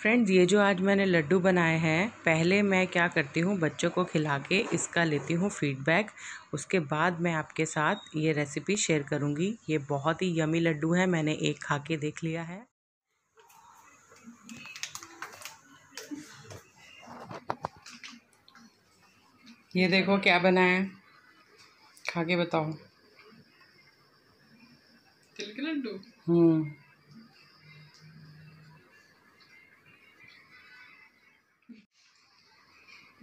friends ये जो आज मैंने लड्डू बनाए हैं पहले मैं क्या करती हूँ बच्चों को खिला के इसका लेती हूँ फीडबैक उसके बाद मैं आपके साथ ये रेसिपी शेयर करूँगी ये बहुत ही यमी लड्डू है मैंने एक खा के देख लिया है ये देखो क्या बनाया खा के बताओ लड्डू हम्म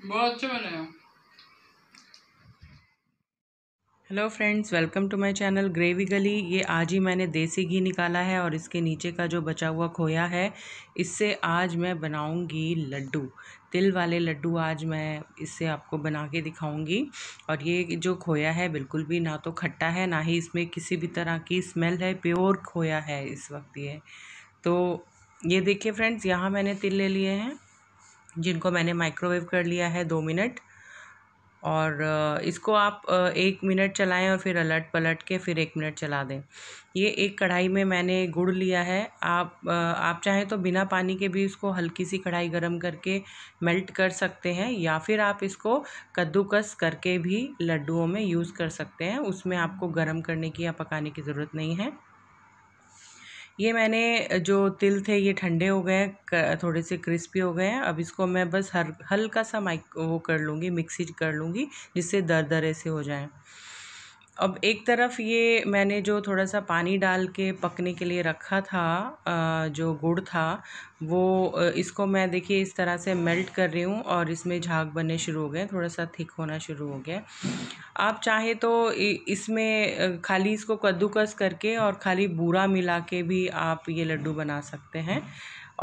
बहुत अच्छे बने हैं hello friends welcome to my channel gravy गली ये आज ही मैंने देसी घी निकाला है और इसके नीचे का जो बचा हुआ खोया है इससे आज मैं बनाऊंगी लड्डू तिल वाले लड्डू आज मैं इससे आपको बना के दिखाऊंगी और ये जो खोया है बिल्कुल भी ना तो खट्टा है ना ही इसमें किसी भी तरह की स्मेल है प्योर खोया है इस वक्त ये तो ये देखिए फ्रेंड्स यहाँ मैंने तिल ले लिए हैं जिनको मैंने माइक्रोवेव कर लिया है दो मिनट और इसको आप एक मिनट चलाएं और फिर अलट पलट के फिर एक मिनट चला दें ये एक कढ़ाई में मैंने गुड़ लिया है आप आप चाहें तो बिना पानी के भी इसको हल्की सी कढ़ाई गरम करके मेल्ट कर सकते हैं या फिर आप इसको कद्दूकस करके भी लड्डुओं में यूज़ कर सकते हैं उसमें आपको गरम करने की या पकाने की ज़रूरत नहीं है ये मैंने जो तिल थे ये ठंडे हो गए थोड़े से क्रिस्पी हो गए हैं अब इसको मैं बस हर हल्का सा माइक वो कर लूँगी मिक्सी कर लूँगी जिससे दर दरे से हो जाएँ अब एक तरफ ये मैंने जो थोड़ा सा पानी डाल के पकने के लिए रखा था जो गुड़ था वो इसको मैं देखिए इस तरह से मेल्ट कर रही हूँ और इसमें झाग बनने शुरू हो गए थोड़ा सा थिक होना शुरू हो गया आप चाहे तो इसमें खाली इसको कद्दूकस करके और खाली बूरा मिला के भी आप ये लड्डू बना सकते हैं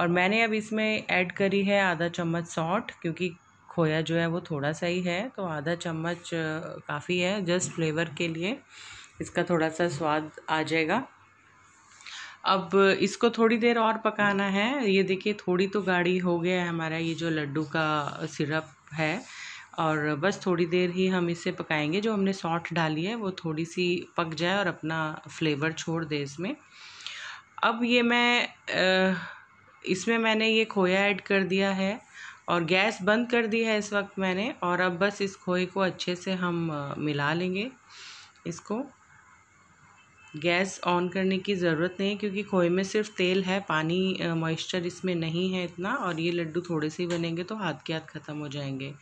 और मैंने अब इसमें ऐड करी है आधा चम्मच सौंठ क्योंकि खोया जो है वो थोड़ा सा ही है तो आधा चम्मच काफ़ी है जस्ट फ्लेवर के लिए इसका थोड़ा सा स्वाद आ जाएगा अब इसको थोड़ी देर और पकाना है ये देखिए थोड़ी तो गाढ़ी हो गया है हमारा ये जो लड्डू का सिरप है और बस थोड़ी देर ही हम इसे पकाएंगे जो हमने सॉल्ट डाली है वो थोड़ी सी पक जाए और अपना फ्लेवर छोड़ दे इसमें अब ये मैं इसमें मैंने ये खोया ऐड कर दिया है और गैस बंद कर दी है इस वक्त मैंने और अब बस इस खोए को अच्छे से हम मिला लेंगे इसको गैस ऑन करने की ज़रूरत नहीं है क्योंकि खोए में सिर्फ तेल है पानी मॉइस्चर इसमें नहीं है इतना और ये लड्डू थोड़े से ही बनेंगे तो हाथ के हाथ ख़त्म हो जाएंगे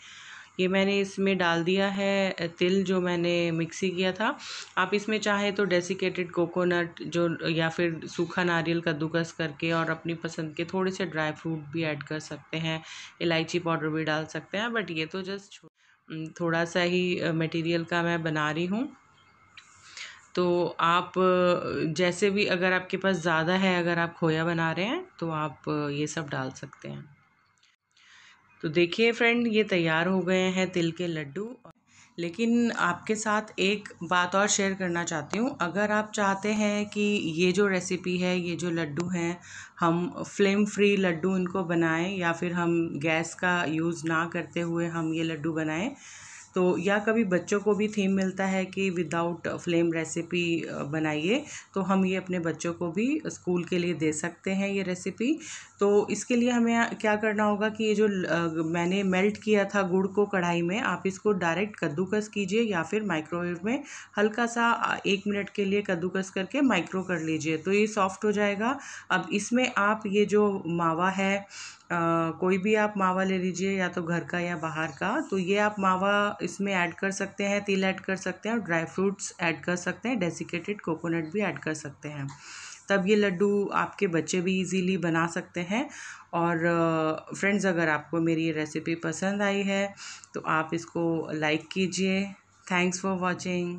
ये मैंने इसमें डाल दिया है तिल जो मैंने मिक्सी किया था आप इसमें चाहे तो डेसिकेटेड कोकोनट जो या फिर सूखा नारियल कद्दूकस करके और अपनी पसंद के थोड़े से ड्राई फ्रूट भी ऐड कर सकते हैं इलायची पाउडर भी डाल सकते हैं बट ये तो जस्ट थोड़ा सा ही मटेरियल का मैं बना रही हूँ तो आप जैसे भी अगर आपके पास ज़्यादा है अगर आप खोया बना रहे हैं तो आप ये सब डाल सकते हैं तो देखिए फ्रेंड ये तैयार हो गए हैं तिल के लड्डू लेकिन आपके साथ एक बात और शेयर करना चाहती हूँ अगर आप चाहते हैं कि ये जो रेसिपी है ये जो लड्डू हैं हम फ्लेम फ्री लड्डू इनको बनाएं या फिर हम गैस का यूज़ ना करते हुए हम ये लड्डू बनाएं तो या कभी बच्चों को भी थीम मिलता है कि विदाउट फ्लेम रेसिपी बनाइए तो हम ये अपने बच्चों को भी स्कूल के लिए दे सकते हैं ये रेसिपी तो इसके लिए हमें क्या करना होगा कि ये जो मैंने मेल्ट किया था गुड़ को कढ़ाई में आप इसको डायरेक्ट कद्दूकस कीजिए या फिर माइक्रोवेव में हल्का सा एक मिनट के लिए कद्दूकस करके माइक्रो कर लीजिए तो ये सॉफ्ट हो जाएगा अब इसमें आप ये जो मावा है कोई भी आप मावा ले लीजिए या तो घर का या बाहर का तो ये आप मावा इसमें ऐड कर सकते हैं तिल ऐड कर सकते हैं और ड्राई फ्रूट्स ऐड कर सकते हैं डेसिकेटेड कोकोनट भी ऐड कर सकते हैं तब ये लड्डू आपके बच्चे भी इजीली बना सकते हैं और फ्रेंड्स अगर आपको मेरी ये रेसिपी पसंद आई है तो आप इसको लाइक कीजिए थैंक्स फॉर वॉचिंग